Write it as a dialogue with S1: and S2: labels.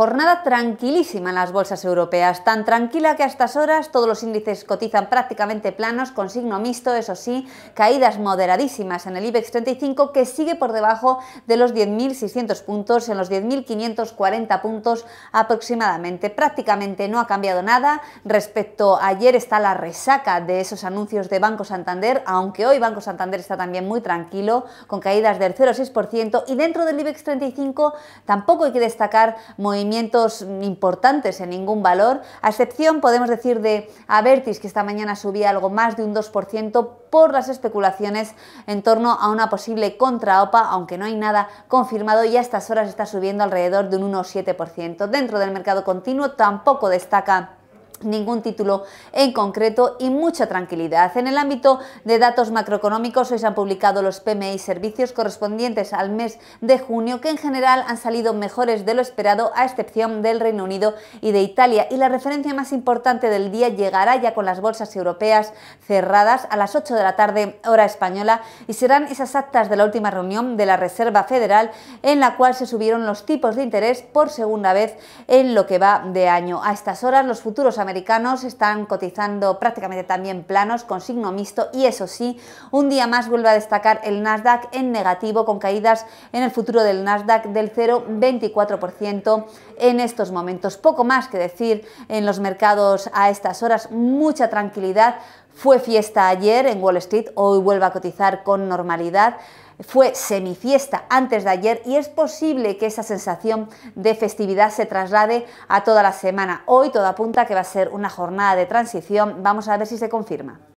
S1: Jornada tranquilísima en las bolsas europeas, tan tranquila que a estas horas todos los índices cotizan prácticamente planos, con signo mixto, eso sí, caídas moderadísimas en el IBEX 35 que sigue por debajo de los 10.600 puntos, en los 10.540 puntos aproximadamente. Prácticamente no ha cambiado nada respecto a ayer está la resaca de esos anuncios de Banco Santander, aunque hoy Banco Santander está también muy tranquilo, con caídas del 0,6% y dentro del IBEX 35 tampoco hay que destacar movimientos importantes en ningún valor, a excepción, podemos decir, de Avertis, que esta mañana subía algo más de un 2% por las especulaciones en torno a una posible contraopa, aunque no hay nada confirmado y a estas horas está subiendo alrededor de un 1,7%. Dentro del mercado continuo tampoco destaca ningún título en concreto y mucha tranquilidad. En el ámbito de datos macroeconómicos hoy se han publicado los PMI servicios correspondientes al mes de junio que en general han salido mejores de lo esperado a excepción del Reino Unido y de Italia y la referencia más importante del día llegará ya con las bolsas europeas cerradas a las 8 de la tarde hora española y serán esas actas de la última reunión de la Reserva Federal en la cual se subieron los tipos de interés por segunda vez en lo que va de año. A estas horas los futuros americanos están cotizando prácticamente también planos con signo mixto y eso sí, un día más vuelve a destacar el Nasdaq en negativo con caídas en el futuro del Nasdaq del 0,24% en estos momentos. Poco más que decir en los mercados a estas horas, mucha tranquilidad. Fue fiesta ayer en Wall Street, hoy vuelve a cotizar con normalidad fue semifiesta antes de ayer y es posible que esa sensación de festividad se traslade a toda la semana. Hoy todo apunta que va a ser una jornada de transición. Vamos a ver si se confirma.